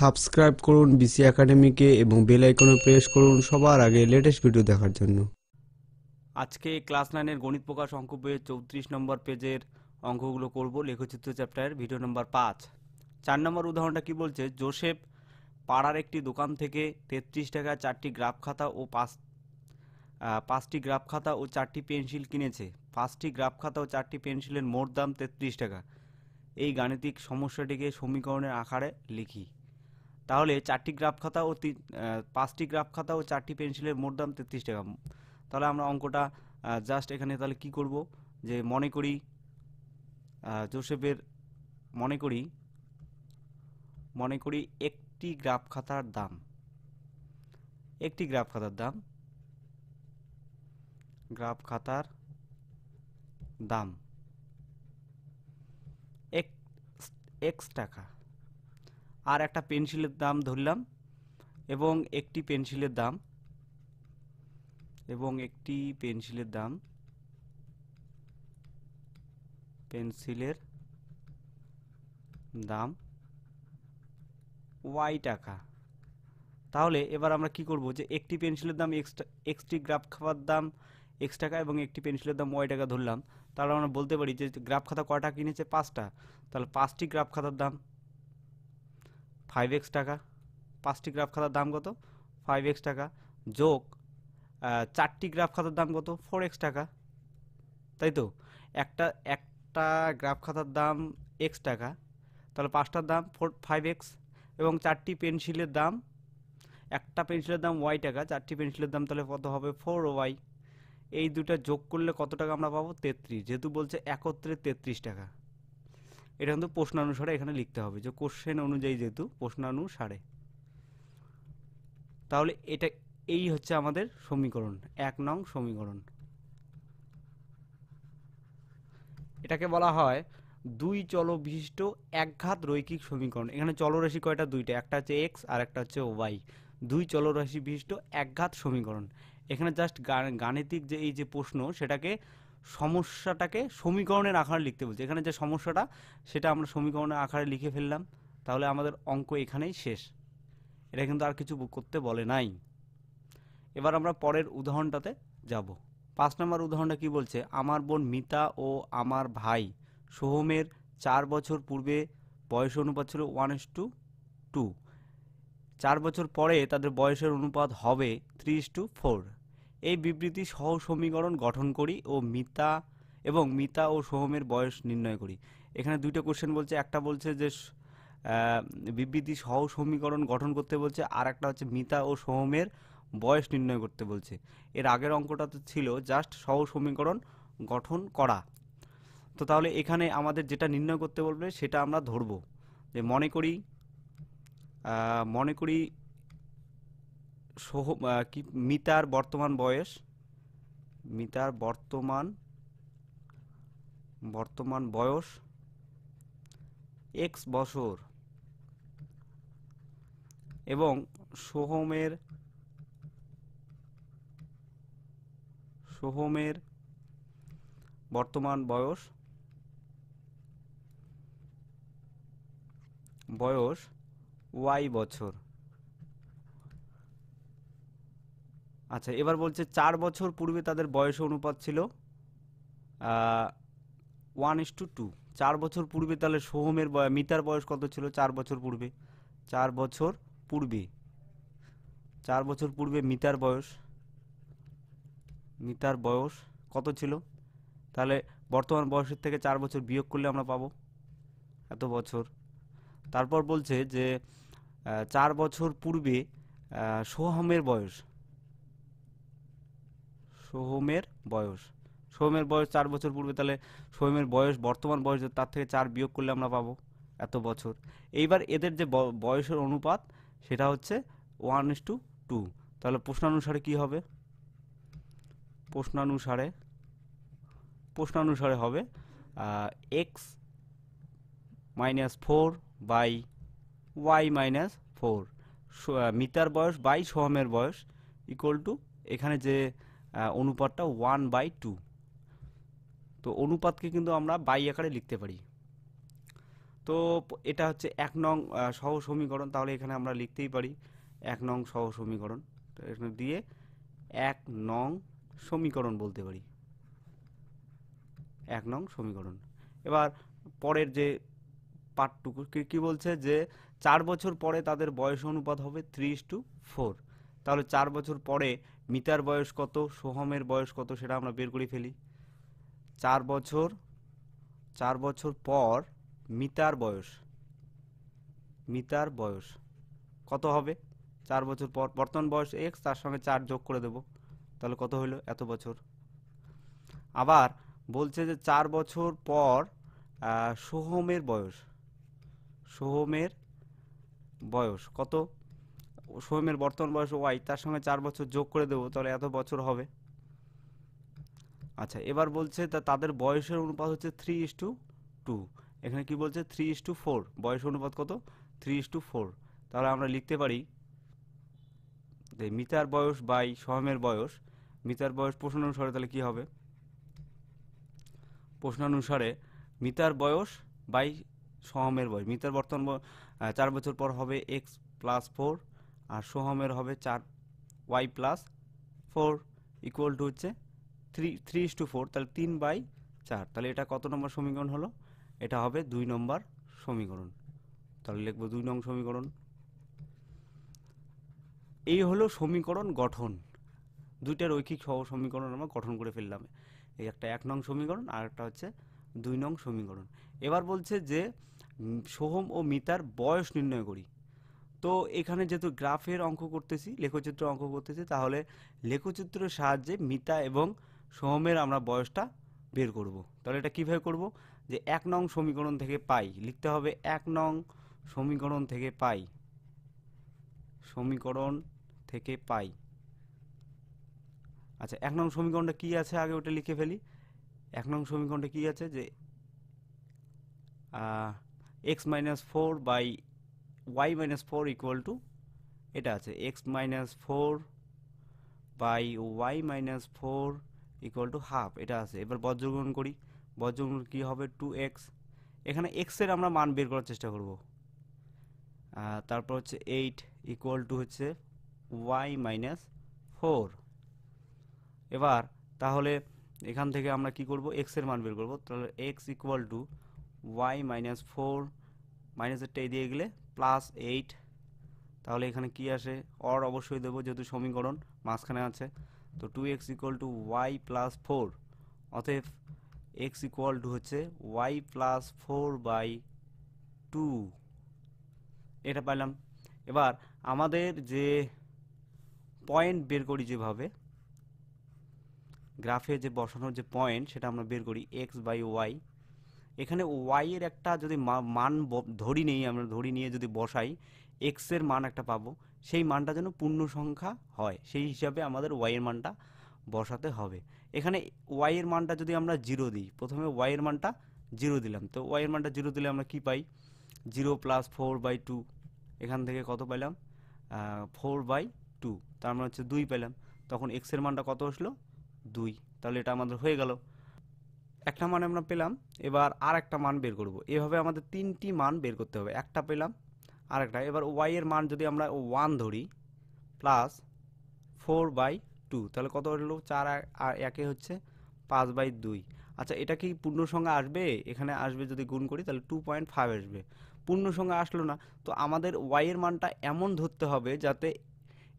Subscribe করুন BC একাডেমিকে এবং bell আইকনে প্রেস করুন সবার আগে লেটেস্ট ভিডিও দেখার জন্য আজকে ক্লাস নাইনের গণিত প্রকাশ অঙ্ক বইয়ের চৌত্রিশ নম্বর পেজের অঙ্কগুলো করব লেখচিত্র চ্যাপ্টারের ভিডিও নম্বর পাঁচ চার নম্বর উদাহরণটা কি বলছে জোসেফ পাড়ার একটি দোকান থেকে তেত্রিশ টাকা চারটি গ্রাফ খাতা ও পাঁচ পাঁচটি গ্রাফ খাতা ও চারটি পেন্সিল কিনেছে পাঁচটি গ্রাফ খাতা ও চারটি পেন্সিলের মোট দাম তেত্রিশ টাকা এই গাণিতিক সমস্যাটিকে সমীকরণের আকারে লিখি তাহলে চারটি গ্রাফ খাতা ও পাঁচটি গ্রাফ খাতা ও চারটি পেন্সিলের মোট দাম তেত্রিশ টাকা তাহলে আমরা অঙ্কটা জাস্ট এখানে তাহলে কি করব যে মনে করি জোসেফের মনে করি মনে করি একটি গ্রাফ খাতার দাম একটি গ্রাফ খাতার দাম গ্রাফ খাতার দাম এক এক্স টাকা আর একটা পেন্সিলের দাম ধরলাম এবং একটি পেন্সিলের দাম এবং একটি পেন্সিলের দাম পেন্সিলের দাম ওয়াই টাকা তাহলে এবার আমরা কি করব যে একটি পেন্সিলের দাম এক্সট্রা এক্সটি গ্রাফ খাবার দাম এক্স টাকা এবং একটি পেন্সিলের দাম ওয়াই টাকা ধরলাম তাহলে আমরা বলতে পারি যে গ্রাফ খাতা কটা কিনেছে পাঁচটা তাহলে পাঁচটি গ্রাফ খাতার দাম ফাইভ এক্স টাকা পাঁচটি গ্রাফ খাতার দাম কত ফাইভ এক্স টাকা যোগ চারটি গ্রাফ খাতার দাম কত ফোর এক্স টাকা তাই তো একটা একটা গ্রাফ খাতার দাম এক্স টাকা তাহলে পাঁচটার দাম ফোর ফাইভ এক্স এবং চারটি পেন্সিলের দাম একটা পেন্সিলের দাম ওয়াই টাকা চারটি পেন্সিলের দাম তাহলে কত হবে ফোর ওয়াই এই দুটা যোগ করলে কত টাকা আমরা পাবো তেত্রিশ যেহেতু বলছে একত্রে তেত্রিশ টাকা এটা কিন্তু প্রশ্নানুসারে এখানে লিখতে হবে যে কোশ্চেন অনুযায়ী যেহেতু প্রশ্নানুসারে তাহলে এটা এই হচ্ছে আমাদের সমীকরণ এক নং সমীকরণ এটাকে বলা হয় দুই চল বিশিষ্ট একঘাত রৈখিক সমীকরণ এখানে চলরাশি কয়টা দুইটা একটা হচ্ছে এক্স আর একটা হচ্ছে ওয়াই দুই চলরাশি বিশিষ্ট একঘাত সমীকরণ এখানে জাস্ট গাণিতিক যে এই যে প্রশ্ন সেটাকে সমস্যাটাকে সমীকরণের আকারে লিখতে বলছে এখানে যে সমস্যাটা সেটা আমরা সমীকরণের আকারে লিখে ফেললাম তাহলে আমাদের অঙ্ক এখানেই শেষ এটা কিন্তু আর কিছু করতে বলে নাই এবার আমরা পরের উদাহরণটাতে যাব পাঁচ নম্বর উদাহরণটা কি বলছে আমার বোন মিতা ও আমার ভাই সোহমের চার বছর পূর্বে বয়স অনুপাত ছিল ওয়ান এস টু টু চার বছর পরে তাদের বয়সের অনুপাত হবে থ্রি ইস টু ফোর এই বিবৃতি সহ সমীকরণ গঠন করি ও মিতা এবং মিতা ও সোহমের বয়স নির্ণয় করি এখানে দুইটা কোশ্চেন বলছে একটা বলছে যে বিবৃতি সহ সমীকরণ গঠন করতে বলছে আর একটা হচ্ছে মিতা ও সোহমের বয়স নির্ণয় করতে বলছে এর আগের অঙ্কটা তো ছিল জাস্ট সহ সমীকরণ গঠন করা তো তাহলে এখানে আমাদের যেটা নির্ণয় করতে বলবে সেটা আমরা ধরব যে মনে করি মনে করি সহ কি মিতার বর্তমান বয়স মিতার বর্তমান বর্তমান বয়স এক্স বছর এবং সোহমের সোহমের বর্তমান বয়স বয়স ওয়াই বছর আচ্ছা এবার বলছে চার বছর পূর্বে তাদের বয়স অনুপাত ছিল ওয়ান ইস টু টু চার বছর পূর্বে তাহলে সোহমের মিতার বয়স কত ছিল চার বছর পূর্বে চার বছর পূর্বে চার বছর পূর্বে মিতার বয়স মিতার বয়স কত ছিল তাহলে বর্তমান বয়সের থেকে চার বছর বিয়োগ করলে আমরা পাবো এত বছর তারপর বলছে যে চার বছর পূর্বে সোহমের বয়স সোহমের বয়স সোহমের বয়স চার বছর পূর্বে তাহলে সোহমের বয়স বর্তমান বয়স তার থেকে চার বিয়োগ করলে আমরা পাবো এত বছর এইবার এদের যে বয়সের অনুপাত সেটা হচ্ছে ওয়ান ইস টু টু তাহলে প্রশ্নানুসারে কি হবে প্রশ্নানুসারে প্রশ্নানুসারে হবে X minus four by Y minus four মিতার বয়স বাই সোহমের বয়স ইকুয়াল টু এখানে যে অনুপাতটা ওয়ান বাই টু তো অনুপাতকে কিন্তু আমরা বাই আকারে লিখতে পারি তো এটা হচ্ছে এক নং সহ সমীকরণ তাহলে এখানে আমরা লিখতেই পারি এক নং সহ সমীকরণ তো এখানে দিয়ে এক নং সমীকরণ বলতে পারি এক নং সমীকরণ এবার পরের যে পাঠটুকু কি বলছে যে চার বছর পরে তাদের বয়স অনুপাত হবে থ্রি টু ফোর তাহলে চার বছর পরে মিতার বয়স কত সোহমের বয়স কত সেটা আমরা বের করে ফেলি চার বছর চার বছর পর মিতার বয়স মিতার বয়স কত হবে চার বছর পর বর্তমান বয়স এক্স তার সঙ্গে চার যোগ করে দেব তাহলে কত হলো এত বছর আবার বলছে যে চার বছর পর সোহমের বয়স সোহমের বয়স কত সোহেমের বর্তমান বয়স ওয়াই তার সঙ্গে চার বছর যোগ করে দেবো তাহলে এত বছর হবে আচ্ছা এবার বলছে তা তাদের বয়সের অনুপাত হচ্ছে থ্রি ইস টু টু এখানে কি বলছে থ্রি ইস টু ফোর বয়স অনুপাত কত থ্রি ইস টু ফোর তাহলে আমরা লিখতে পারি যে মিতার বয়স বাই সোহেমের বয়স মিতার বয়স প্রশ্ন অনুসারে তাহলে কী হবে প্রশ্ন অনুসারে মিতার বয়স বাই সোহমের বয়স মিতার বর্তমান চার বছর পর হবে এক্স প্লাস ফোর আর সোহমের হবে চার Y plus four equal to হচ্ছে থ্রি থ্রি টু ফোর তাহলে তিন বাই চার তাহলে এটা কত নম্বর সমীকরণ হলো এটা হবে দুই নম্বর সমীকরণ তাহলে লিখবো দুই নং সমীকরণ এই হলো সমীকরণ গঠন দুইটা রৈখিক সহ সমীকরণ আমরা গঠন করে ফেললাম এই একটা এক নং সমীকরণ আর একটা হচ্ছে দুই নং সমীকরণ এবার বলছে যে সোহম ও মিতার বয়স নির্ণয় করি তো এখানে যেহেতু গ্রাফের অঙ্ক করতেছি লেখচিত্র অঙ্ক করতেছি তাহলে লেখচিত্রের সাহায্যে মিতা এবং সোহমের আমরা বয়সটা বের করব। তাহলে এটা কীভাবে করব যে এক নং সমীকরণ থেকে পাই লিখতে হবে এক নং সমীকরণ থেকে পাই সমীকরণ থেকে পাই আচ্ছা এক নং সমীকরণটা কি আছে আগে ওটা লিখে ফেলি এক নং সমীকরণটা কি আছে যে X minus four by Y minus four equal to এটা আছে X minus four by Y minus four equal to half এটা আছে এবার বজ্রগ্রহণ করি বজ্রগ্রহণ কী হবে টু এক্স এখানে এক্সের আমরা মান বের করার চেষ্টা করব তারপর হচ্ছে এইট ইকুয়াল টু হচ্ছে ওয়াই মাইনাস ফোর এবার তাহলে এখান থেকে আমরা কি করব এক্সের মান বের করব তাহলে X equal to Y minus four minus এরটা দিয়ে গেলে প্লাস এইট তাহলে এখানে কি আসে অর অবশ্যই দেবো যেহেতু সমীকরণ মাঝখানে আছে তো two X equal to Y plus four অতএব এক্স ইকুয়াল টু হচ্ছে Y plus four by two এটা পাইলাম এবার আমাদের যে পয়েন্ট বের করি যেভাবে গ্রাফে যে বসানোর যে পয়েন্ট সেটা আমরা বের করি এক্স বাই ওয়াই এখানে ওয়াই এর একটা যদি মান ধরি নেই আমরা ধরি নিয়ে যদি বসাই এক্স এর মান একটা পাবো সেই মানটা যেন পূর্ণ সংখ্যা হয় সেই হিসাবে আমাদের ওয়াই এর মানটা বসাতে হবে এখানে ওয়াই এর মানটা যদি আমরা জিরো দিই প্রথমে ওয়াই এর মানটা জিরো দিলাম তো ওয়াই এর মানটা জিরো দিলে আমরা কি পাই zero plus four by two এখান থেকে কত পেলাম ফোর বাই টু তার মানে হচ্ছে দুই পেলাম তখন এক্সের মানটা কত আসলো দুই তাহলে এটা আমাদের হয়ে গেল একটা মান আমরা পেলাম এবার আর একটা মান বের করব এভাবে আমাদের তিনটি মান বের করতে হবে একটা পেলাম আর একটা এবার ওয়াই এর মান যদি আমরা ওয়ান ধরি প্লাস ফোর বাই টু তাহলে কত হলো চার আর একে হচ্ছে পাঁচ বাই দুই আচ্ছা এটা কি পূর্ণ সংখ্যা আসবে এখানে আসবে যদি গুণ করি তাহলে টু পয়েন্ট ফাইভ আসবে পূর্ণ সংখ্যা আসলো না তো আমাদের ওয়াইয়ের মানটা এমন ধরতে হবে যাতে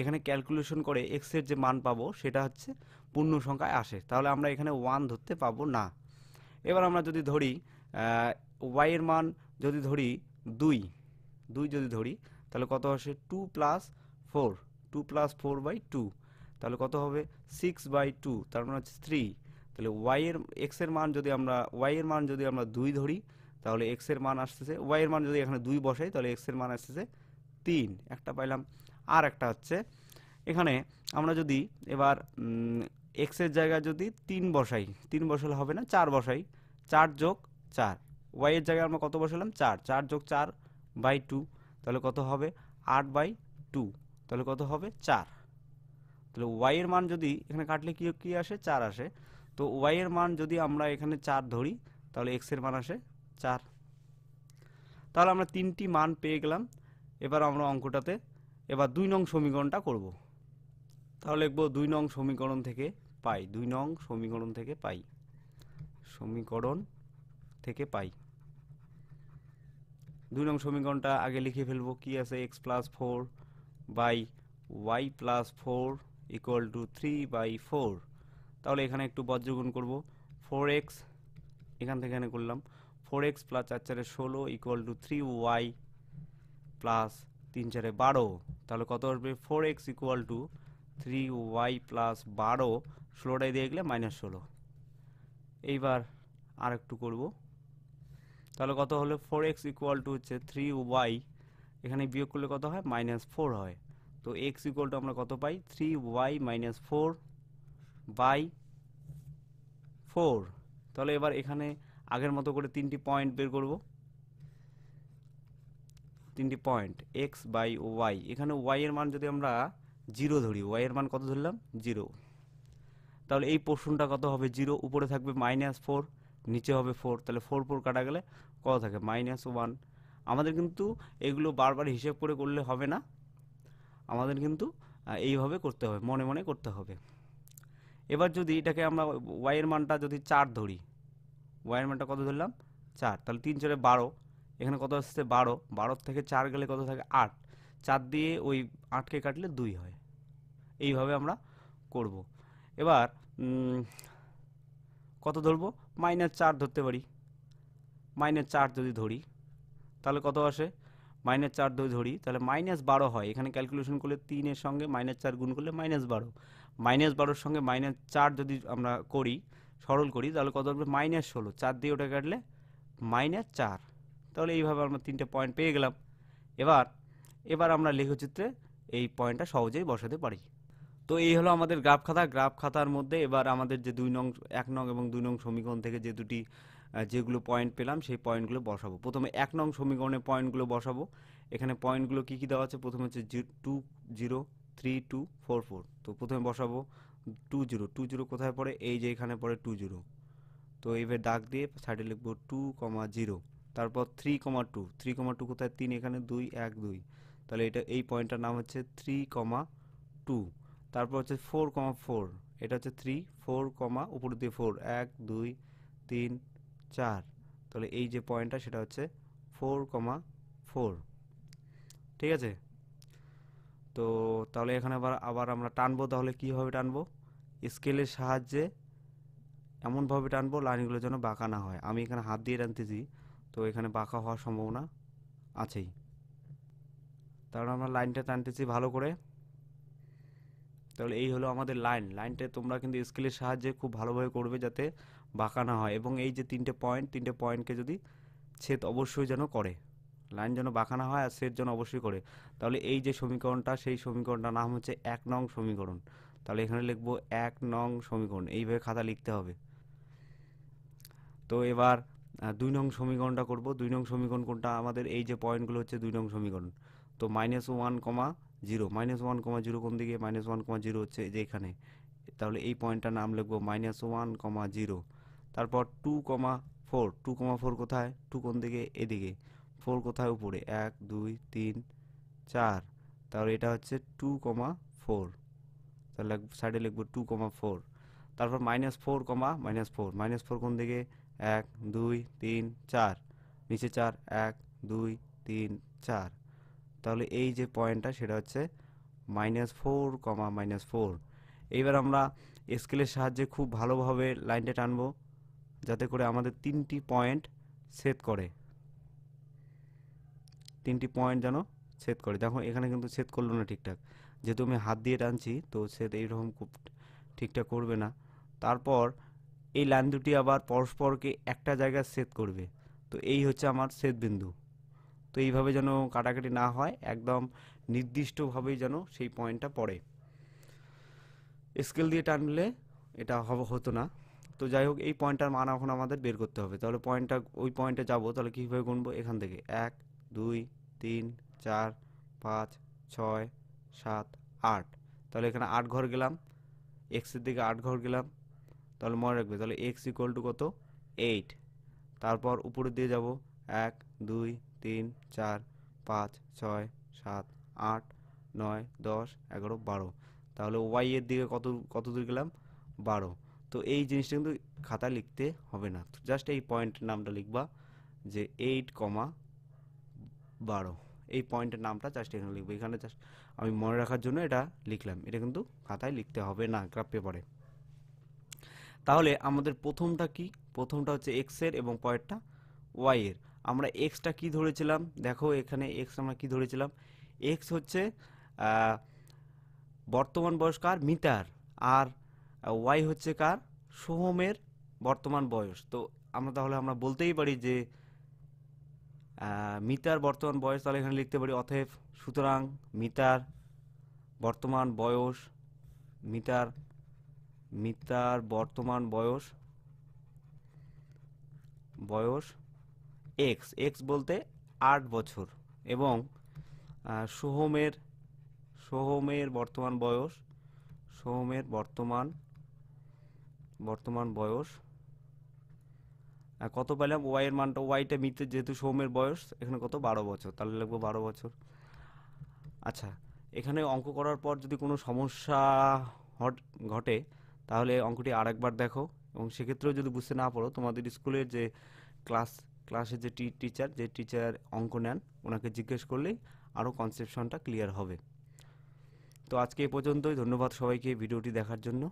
এখানে ক্যালকুলেশন করে এক্সের যে মান পাবো সেটা হচ্ছে পূর্ণ সংখ্যায় আসে তাহলে আমরা এখানে ওয়ান ধরতে পাবো না এবার আমরা যদি ধরি ওয়াইয়ের মান যদি ধরি দুই দুই যদি ধরি তাহলে কত আসে two plus four two plus four by two তাহলে কত হবে সিক্স বাই টু তার মানে হচ্ছে থ্রি তাহলে ওয়াইয়ের এক্সের মান যদি আমরা ওয়াইয়ের মান যদি আমরা দুই ধরি তাহলে এক্সের মান আসতেছে ওয়াইয়ের মান যদি এখানে দুই বসাই তাহলে এক্সের মান আসতেছে তিন একটা পাইলাম আর একটা হচ্ছে এখানে আমরা যদি এবার এক্সের জায়গায় যদি তিন বসাই তিন বসালে হবে না চার বসাই চার যোগ চার ওয়াইয়ের জায়গায় আমরা কত বসালাম চার চার যোগ চার বাই টু তাহলে কত হবে আট বাই টু তাহলে কত হবে চার তাহলে ওয়াইয়ের মান যদি এখানে কাটলে কী কী আসে চার আসে তো ওয়াইয়ের মান যদি আমরা এখানে চার ধরি তাহলে এক্সের মান আসে চার তাহলে আমরা তিনটি মান পেয়ে গেলাম এবার আমরা অঙ্কটাতে এবার দুই নং সমীকরণটা করব তাহলে লিখবো দুই নং সমীকরণ থেকে পাই দুই নং সমীকরণ থেকে পাই সমীকরণ থেকে পাই দুই নং সমীকরণটা আগে লিখে ফেলবো কি আছে X plus four by Y plus four equal to three by four তাহলে এখানে একটু বজ্রগুণ করব ফোর এক্স এখান থেকে এখানে করলাম ফোর এক্স প্লাস চার চারে ষোলো equal to three Y plus তিন চারে বারো তাহলে কত আসবে four X equal to three Y plus বারো ষোলোটায় দিয়ে গেলে মাইনাস ষোলো এইবার আর একটু করবো তাহলে কত হলো ফোর এক্স ইকুয়াল টু হচ্ছে থ্রি ওয়াই এখানে বিয়োগ করলে কত হয় মাইনাস ফোর হয় তো এক্স ইকুয়াল টু আমরা কত পাই three Y minus four by four তাহলে এবার এখানে আগের মতো করে তিনটি পয়েন্ট বের করব তিনটি পয়েন্ট এক্স বাই ওয়াই এখানে ওয়াই এর মান যদি আমরা জিরো ধরি ওয়াই এর মান কত ধরলাম জিরো তাহলে এই পোর্শনটা কত হবে জিরো উপরে থাকবে মাইনাস ফোর নিচে হবে ফোর তাহলে ফোর ফোর কাটা গেলে কত থাকে মাইনাস ওয়ান আমাদের কিন্তু এগুলো বারবার হিসেব করে করলে হবে না আমাদের কিন্তু এইভাবে করতে হবে মনে মনে করতে হবে এবার যদি এটাকে আমরা ওয়াইয়ের মানটা যদি চার ধরি ওয়াইয়ের মানটা কত ধরলাম চার তাহলে তিন চারে বারো এখানে কত আসছে বারো বারোর থেকে চার গেলে কত থাকে আট চার দিয়ে ওই আটকে কাটলে দুই হয় এইভাবে আমরা করবো এবার কত ধরবো মাইনাস চার ধরতে পারি মাইনাস চার যদি ধরি তাহলে কত আসে মাইনাস চার যদি ধরি তাহলে মাইনাস বারো হয় এখানে ক্যালকুলেশন করলে তিনের সঙ্গে মাইনাস চার গুণ করলে মাইনাস বারো মাইনাস বারোর সঙ্গে মাইনাস চার যদি আমরা করি সরল করি তাহলে কত হবে মাইনাস ষোলো চার দিয়ে ওটা কাটলে মাইনাস চার তাহলে এইভাবে আমরা তিনটে পয়েন্ট পেয়ে গেলাম এবার এবার আমরা লেখচিত্রে এই পয়েন্টটা সহজেই বসাতে পারি তো এই হলো আমাদের গ্রাফ খাতা গ্রাফ খাতার মধ্যে এবার আমাদের যে দুই নং এক নং এবং দুই নং সমীকরণ থেকে যে দুটি যেগুলো পয়েন্ট পেলাম সেই পয়েন্টগুলো বসাবো প্রথমে এক নং সমীকরণে পয়েন্টগুলো বসাবো এখানে পয়েন্টগুলো কী কী দেওয়া আছে প্রথমে হচ্ছে two zero three two four four তো প্রথমে বসাবো টু জিরো টু জিরো কোথায় পড়ে এই যে এখানে পড়ে টু জিরো তো এবার ডাক দিয়ে সাইডে লিখবো টু কমা জিরো তারপর three comma two three comma two কোথায় তিন এখানে দুই এক দুই তাহলে এটা এই পয়েন্টটার নাম হচ্ছে থ্রি কমা টু তারপর হচ্ছে ফোর কমা ফোর এটা হচ্ছে থ্রি ফোর কমা উপর দিয়ে ফোর এক দুই তিন চার তাহলে এই যে পয়েন্টটা সেটা হচ্ছে ফোর কমা ফোর ঠিক আছে তো তাহলে এখানে আবার আবার আমরা টানবো তাহলে কীভাবে টানবো স্কেলের সাহায্যে এমনভাবে টানবো লাইনগুলোর যেন বাঁকা না হয় আমি এখানে হাত দিয়ে টানতেছি তো এখানে বাঁকা হওয়ার সম্ভাবনা আছেই তাহলে আমরা লাইনটা টানতেছি ভালো করে তাহলে এই হলো আমাদের লাইন লাইনটা তোমরা কিন্তু স্কেলের সাহায্যে খুব ভালোভাবে করবে যাতে বাঁকা না হয় এবং এই যে তিনটে পয়েন্ট তিনটে পয়েন্টকে যদি ছেদ অবশ্যই যেন করে লাইন যেন বাঁকা না হয় আর ছেদ যেন অবশ্যই করে তাহলে এই যে সমীকরণটা সেই সমীকরণটার নাম হচ্ছে এক নং সমীকরণ তাহলে এখানে লিখবো এক নং সমীকরণ এইভাবে খাতা লিখতে হবে তো এবার দুই নং সমীকরণটা করব দুই নং সমীকরণ কোনটা আমাদের এই যে পয়েন্টগুলো হচ্ছে দুই নং সমীকরণ তো minus one comma zero minus one comma zero কোন দিকে মাইনাস ওয়ান কমা জিরো হচ্ছে যে এখানে তাহলে এই পয়েন্টটার নাম লিখবো মাইনাস ওয়ান কমা জিরো তারপর two comma four two comma four কোথায় টু কোন দিকে এদিকে ফোর কোথায় উপরে এক দুই তিন চার তাহলে এটা হচ্ছে টু কমা ফোর তাহলে সাইডে লিখবো টু কমা ফোর তারপর minus four comma minus four minus four কোন দিকে এক দুই তিন চার নিচে চার এক দুই তিন চার তাহলে এই যে পয়েন্টটা সেটা হচ্ছে minus four comma minus four এইবার আমরা স্কেলের সাহায্যে খুব ভালোভাবে লাইনটা টানবো যাতে করে আমাদের তিনটি পয়েন্ট ছেদ করে তিনটি পয়েন্ট যেন ছেদ করে দেখো এখানে কিন্তু ছেদ করলো না ঠিকঠাক যেহেতু আমি হাত দিয়ে টানছি তো ছেদ এইরকম খুব ঠিকঠাক করবে না তারপর এই লাইন দুটি আবার পরস্পরকে একটা জায়গায় ছেদ করবে তো এই হচ্ছে আমার ছেদ বিন্দু তো এইভাবে যেন কাটাকাটি না হয় একদম নির্দিষ্টভাবেই যেন সেই পয়েন্টটা পড়ে স্কেল দিয়ে টানলে এটা হব হতো না তো যাই হোক এই পয়েন্টটার মান এখন আমাদের বের করতে হবে তাহলে পয়েন্টটা ওই পয়েন্টে যাব তাহলে কীভাবে গুনবো এখান থেকে এক দুই তিন চার পাঁচ ছয় সাত আট তাহলে এখানে আট ঘর গেলাম এক্সের দিকে আট ঘর গেলাম তাহলে মনে রাখবে তাহলে এক্স ইকুয়াল টু কত এইট তারপর উপরে দিয়ে যাব এক দুই তিন চার পাঁচ ছয় সাত আট নয় দশ এগারো বারো তাহলে ওয়াই এর দিকে কত কত দূর গেলাম বারো তো এই জিনিসটা কিন্তু খাতা লিখতে হবে না জাস্ট এই পয়েন্টের নামটা লিখবা যে এইট কমা বারো এই পয়েন্টের নামটা জাস্ট এখানে লিখবো এখানে জাস্ট আমি মনে রাখার জন্য এটা লিখলাম এটা কিন্তু খাতায় লিখতে হবে না গ্রাফ পেপারে তাহলে আমাদের প্রথমটা কি প্রথমটা হচ্ছে এক্সের এবং ওয়াই ওয়াইয়ের আমরা এক্সটা কি ধরেছিলাম দেখো এখানে এক্স আমরা কি ধরেছিলাম এক্স হচ্ছে বর্তমান বয়স কার মিতার আর ওয়াই হচ্ছে কার সোহমের বর্তমান বয়স তো আমরা তাহলে আমরা বলতেই পারি যে মিতার বর্তমান বয়স তাহলে এখানে লিখতে পারি অথেব সুতরাং মিতার বর্তমান বয়স মিতার মিতার বর্তমান বয়স বয়স এক্স এক্স বলতে আট বছর এবং সোহমের সোহমের বর্তমান বয়স সোহমের বর্তমান বর্তমান বয়স কত পেলাম ওয়াইয়ের মানটা ওয়াইটা মিথ্যে যেহেতু সোহমের বয়স এখানে কত বারো বছর তাহলে লাগবে বারো বছর আচ্ছা এখানে অঙ্ক করার পর যদি কোনো সমস্যা হট ঘটে তাহলে অঙ্কটি আরেকবার দেখো এবং সেক্ষেত্রেও যদি বুঝতে না পারো তোমাদের স্কুলের যে ক্লাস ক্লাসে যে টিচার যে টিচার অঙ্ক নেন ওনাকে জিজ্ঞেস করলেই আরও কনসেপশনটা ক্লিয়ার হবে তো আজকে এ পর্যন্তই ধন্যবাদ সবাইকে ভিডিওটি দেখার জন্য